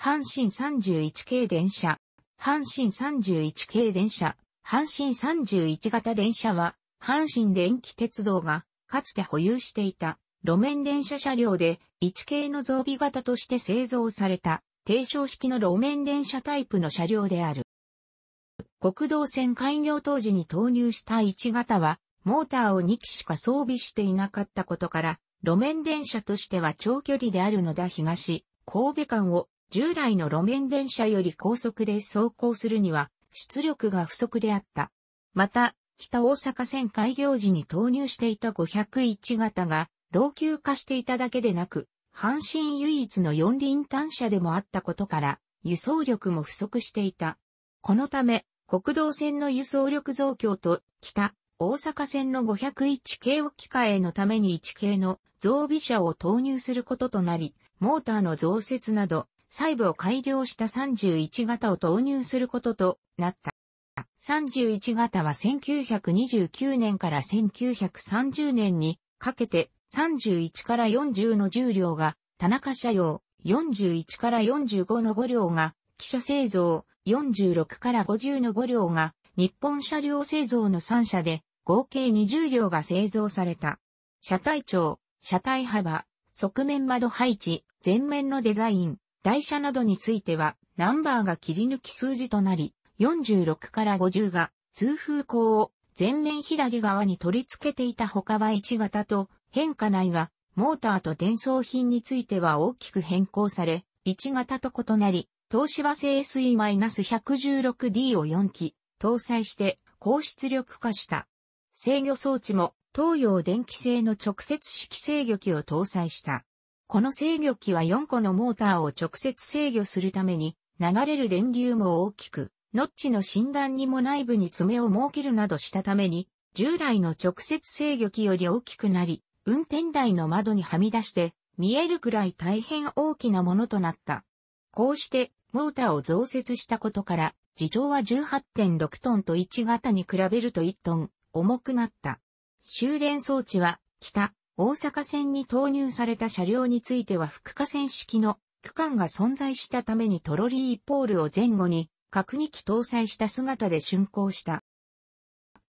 阪神31系電車、阪神31系電車、阪神31型電車は、阪神電気鉄道が、かつて保有していた、路面電車車両で、1系の増備型として製造された、低床式の路面電車タイプの車両である。国道線開業当時に投入した1型は、モーターを2機しか装備していなかったことから、路面電車としては長距離であるのだ東、神戸間を従来の路面電車より高速で走行するには出力が不足であった。また、北大阪線開業時に投入していた501型が老朽化していただけでなく、阪神唯一の四輪単車でもあったことから、輸送力も不足していた。このため、国道線の輸送力増強と、北、大阪線の501系を機械へのために1系の増備車を投入することとなり、モーターの増設など、細部を改良した31型を投入することとなった。31型は1929年から1930年にかけて31から40の重量が田中車用、41から45の5両が汽車製造、46から50の5両が日本車両製造の3社で合計20両が製造された。車体長、車体幅、側面窓配置、前面のデザイン、台車などについては、ナンバーが切り抜き数字となり、46から50が通風口を前面左側に取り付けていた他は1型と変化内が、モーターと伝送品については大きく変更され、1型と異なり、東芝製 SE-116D を4機搭載して高出力化した。制御装置も東洋電気製の直接式制御機を搭載した。この制御機は4個のモーターを直接制御するために、流れる電流も大きく、ノッチの診断にも内部に爪を設けるなどしたために、従来の直接制御機より大きくなり、運転台の窓にはみ出して、見えるくらい大変大きなものとなった。こうして、モーターを増設したことから、自重は18.6トンと1型に比べると1トン、重くなった。終電装置は、北、大阪線に投入された車両については副河線式の区間が存在したためにトロリーポールを前後に核2機搭載した姿で竣工した。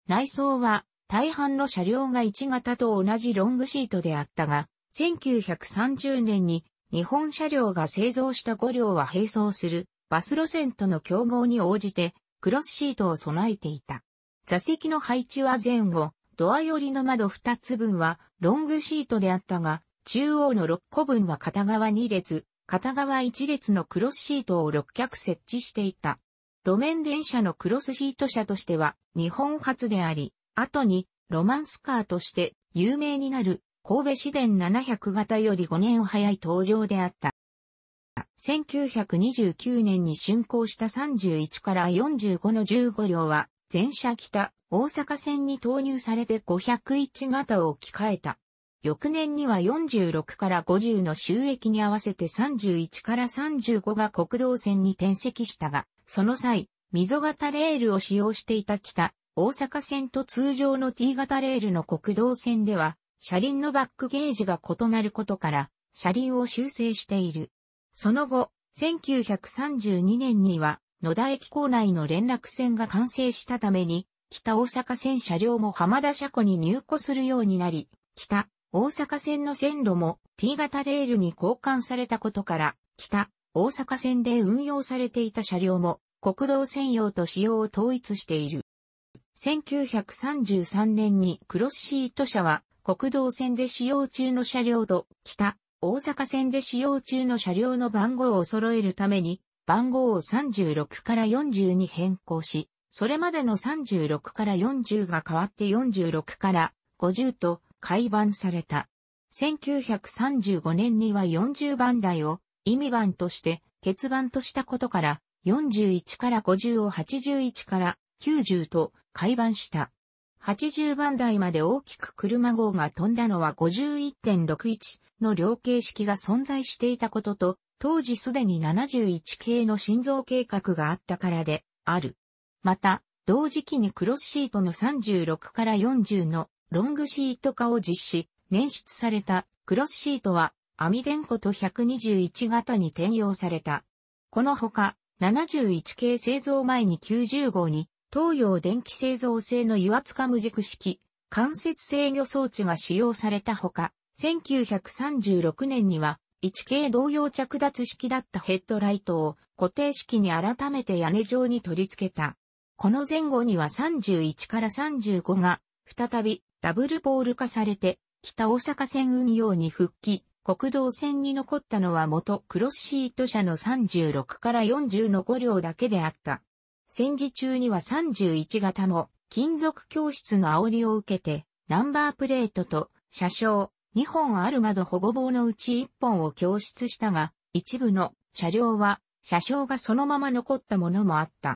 内装は大半の車両が1型と同じロングシートであったが、1930年に日本車両が製造した5両は並走するバス路線との競合に応じてクロスシートを備えていた。座席の配置は前後、ドア寄りの窓2つ分はロングシートであったが、中央の6個分は片側2列、片側1列のクロスシートを6脚設置していた。路面電車のクロスシート車としては日本初であり、後にロマンスカーとして有名になる神戸市電700型より5年早い登場であった。1929年に竣工した31から45の15両は全車北、大阪線に投入されて501型を置き換えた。翌年には46から50の収益に合わせて31から35が国道線に転籍したが、その際、溝型レールを使用していた北、大阪線と通常の T 型レールの国道線では、車輪のバックゲージが異なることから、車輪を修正している。その後、1932年には、野田駅構内の連絡線が完成したために、北大阪線車両も浜田車庫に入庫するようになり、北大阪線の線路も T 型レールに交換されたことから、北大阪線で運用されていた車両も国道専用と使用を統一している。1933年にクロスシート車は国道線で使用中の車両と北大阪線で使用中の車両の番号を揃えるために番号を36から40に変更し、それまでの36から40が変わって46から50と改版された。1935年には40番台を意味番として欠番としたことから、41から50を81から90と改版した。80番台まで大きく車号が飛んだのは51.61の量形式が存在していたことと、当時すでに71系の心臓計画があったからで、ある。また、同時期にクロスシートの36から40のロングシート化を実施、捻出されたクロスシートは、網電庫と121型に転用された。このほか、71系製造前に90号に、東洋電気製造製の油圧化無軸式、関節制御装置が使用されたほか、1936年には1系同様着脱式だったヘッドライトを固定式に改めて屋根上に取り付けた。この前後には31から35が再びダブルポール化されて北大阪線運用に復帰。国道線に残ったのは元クロスシート車の36から40の5両だけであった。戦時中には31型も金属教室の煽りを受けてナンバープレートと車掌、2本ある窓保護棒のうち1本を供出したが、一部の車両は車掌がそのまま残ったものもあった。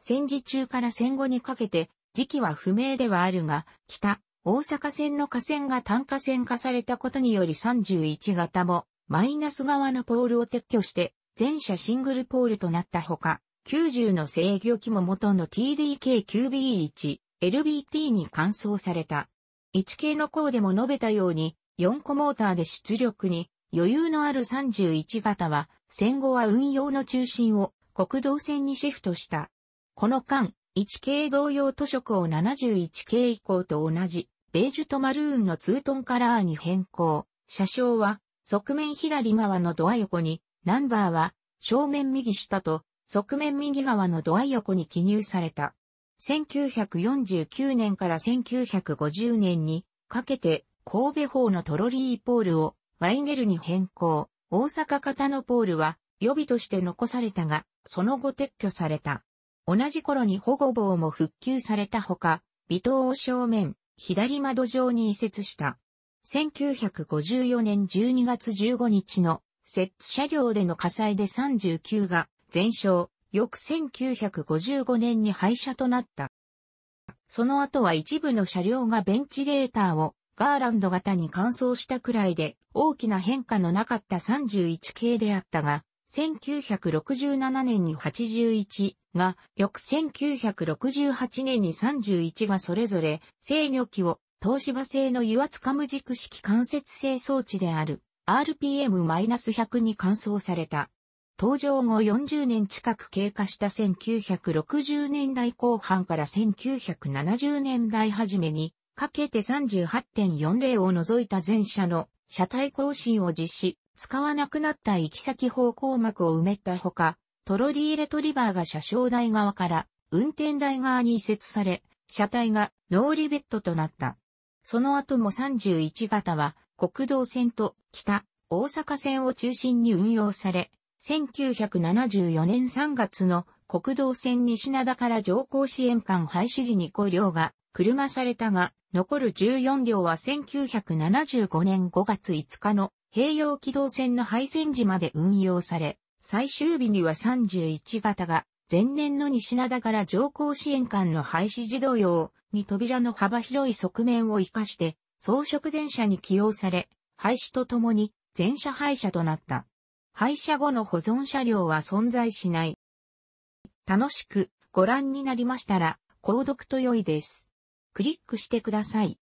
戦時中から戦後にかけて、時期は不明ではあるが、北、大阪線の河川が単化線化されたことにより31型も、マイナス側のポールを撤去して、全車シングルポールとなったほか、90の制御機も元の TDK9B1、LBT に換装された。1系の項でも述べたように、4個モーターで出力に余裕のある31型は、戦後は運用の中心を国道線にシフトした。この間、1系同様図色を71系以降と同じ、ベージュとマルーンのツートンカラーに変更。車掌は、側面左側のドア横に、ナンバーは、正面右下と、側面右側のドア横に記入された。1949年から1950年にかけて神戸方のトロリーポールをワイゲルに変更。大阪方のポールは予備として残されたが、その後撤去された。同じ頃に保護棒も復旧されたほか、微灯を正面、左窓上に移設した。1954年12月15日の設置車両での火災で39が全焼、翌1955年に廃車となった。その後は一部の車両がベンチレーターをガーランド型に乾燥したくらいで大きな変化のなかった31系であったが、1967年に81が、翌1968年に31がそれぞれ制御機を東芝製の油圧カム軸式間接性装置である RPM-100 に換装された。登場後40年近く経過した1960年代後半から1970年代初めに、かけて38.40を除いた全車の車体更新を実施、使わなくなった行き先方向幕を埋めたほか、トロリーレトリバーが車掌台側から運転台側に移設され、車体がノーリベットとなった。その後も31型は国道線と北大阪線を中心に運用され、1974年3月の国道線西灘から乗降支援官廃止時に5両が車されたが、残る14両は1975年5月5日の併用軌道線の廃線時まで運用され、最終日には31型が前年の西灘から乗降支援官の廃止時同様に扉の幅広い側面を活かして装飾電車に起用され、廃止とともに全車廃車となった。廃車後の保存車両は存在しない。楽しくご覧になりましたら、購読と良いです。クリックしてください。